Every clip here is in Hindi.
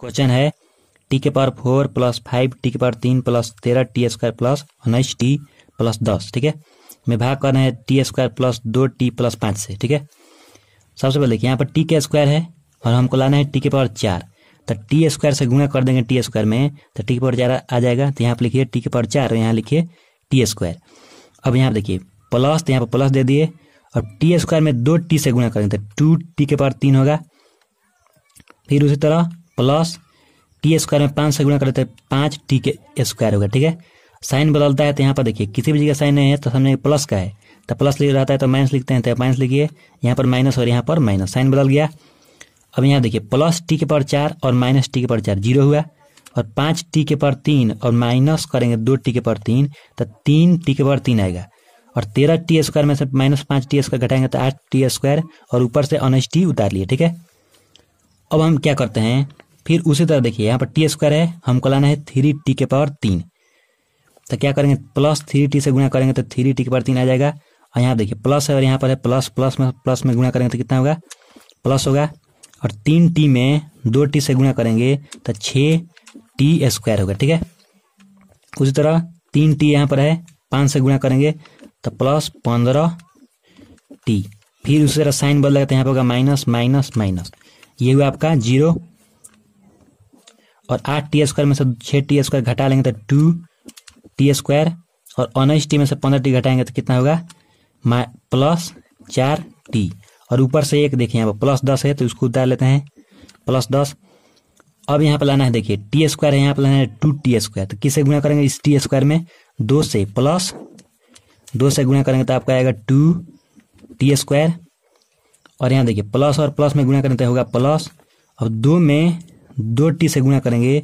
क्वेश्चन है टी के power four plus five T के पावर तीन प्लस तेरह टी स्क्वायर प्लस उन्नीस टी प्लस दस ठीक है में भाग करना है टी स्क्वायर प्लस दो टी प्लस पाँच से ठीक है सबसे पहले यहाँ पर टी के स्क्वायर है और हमको लाना है टी के पावर चार तो टी स्क्वायर से गुणा कर देंगे टी स्क्वायर में तो टी के पावर चार आ जाएगा तो यहाँ पर लिखिए टी के पावर चार यहाँ लिखिए टी स्क्वायर अब यहाँ पर देखिए प्लस तो यहाँ पर प्लस दे दिए और टी स्क्वायर में दो टी से गुणा करेंगे तो टू टी के पावर तीन होगा फिर उसी तरह प्लस टी स्क्वायर में पाँच से गुणा करते हैं पाँच टी के स्क्वायर होगा ठीक है साइन बदलता है तो यहाँ पर देखिए किसी भी जगह साइन नहीं है तो सामने प्लस का है तो प्लस लिख रहता है तो माइनस लिखते हैं तो माइनस लिखिए यहाँ पर माइनस और यहाँ पर माइनस साइन बदल गया अब यहाँ देखिए प्लस टी के पर चार और माइनस टी के पर चार जीरो हुआ और पाँच टी के पर तीन और माइनस करेंगे दो टी के पर तीन तो तीन टी के पर तीन आएगा और तेरह टी स्क्वायर में से माइनस पाँच टी स्क्वायर घटाएंगे तो आठ टी स्क्वायर और ऊपर से अनएस टी उतार लिए ठीक है अब हम क्या करते हैं फिर उसी तरह देखिए यहाँ पर टी स्क्वायर है हमको लाना है थ्री टी के पावर तीन तो क्या करेंगे प्लस थ्री टी से गुणा करेंगे तो थ्री टी के पावर तीन आ जाएगा और यहाँ देखिए प्लस है और यहाँ पर है प्लस प्लस में प्लस में गुणा करेंगे तो कितना होगा प्लस होगा और तीन टी में दो टी से गुणा करेंगे तो छः टी स्क्वायर होगा ठीक है उसी तरह तीन टी यहाँ पर है पाँच से गुणा करेंगे तो प्लस पंद्रह टी फिर उसी तरह साइन बदलेगा तो यहाँ पर होगा माइनस माइनस माइनस ये हुआ आपका जीरो और आठ टी स्क्वायर में से छः टी स्क्वायर घटा लेंगे तो टू टी स्क्वायर और उन्नीस टी में से पंद्रह टी घटाएंगे तो कितना होगा मा प्लस चार टी और ऊपर से एक देखिए यहाँ पर प्लस दस है तो इसको उतार लेते हैं प्लस दस अब यहाँ पर लाना है देखिए टी स्क्वायर है यहाँ पर लाना है टू टी स्क्वायर तो किससे गुणा करेंगे इस टी स्क्वायर में दो से प्लस दो से गुणा करेंगे तो आपका आएगा टू टी स्क्वायर और यहाँ देखिए प्लस और प्लस में गुणा करें तो होगा प्लस अब दो में दो टी से गुणा करेंगे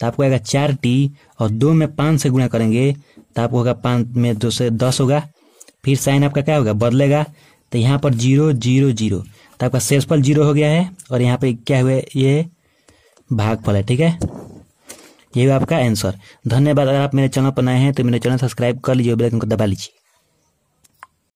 तो आपको आएगा चार टी और दो में पाँच से गुणा करेंगे तो आपको होगा पाँच में दो से दस होगा फिर साइन आपका क्या होगा बदलेगा तो यहाँ पर जीरो जीरो जीरो तो आपका शेषफल जीरो हो गया है और यहाँ पर क्या हुआ ये भागफल है ठीक है ये आपका आंसर धन्यवाद अगर आप मेरे चैनल पर नए हैं तो मेरे चैनल सब्सक्राइब कर लीजिए बेल आइकन को दबा लीजिए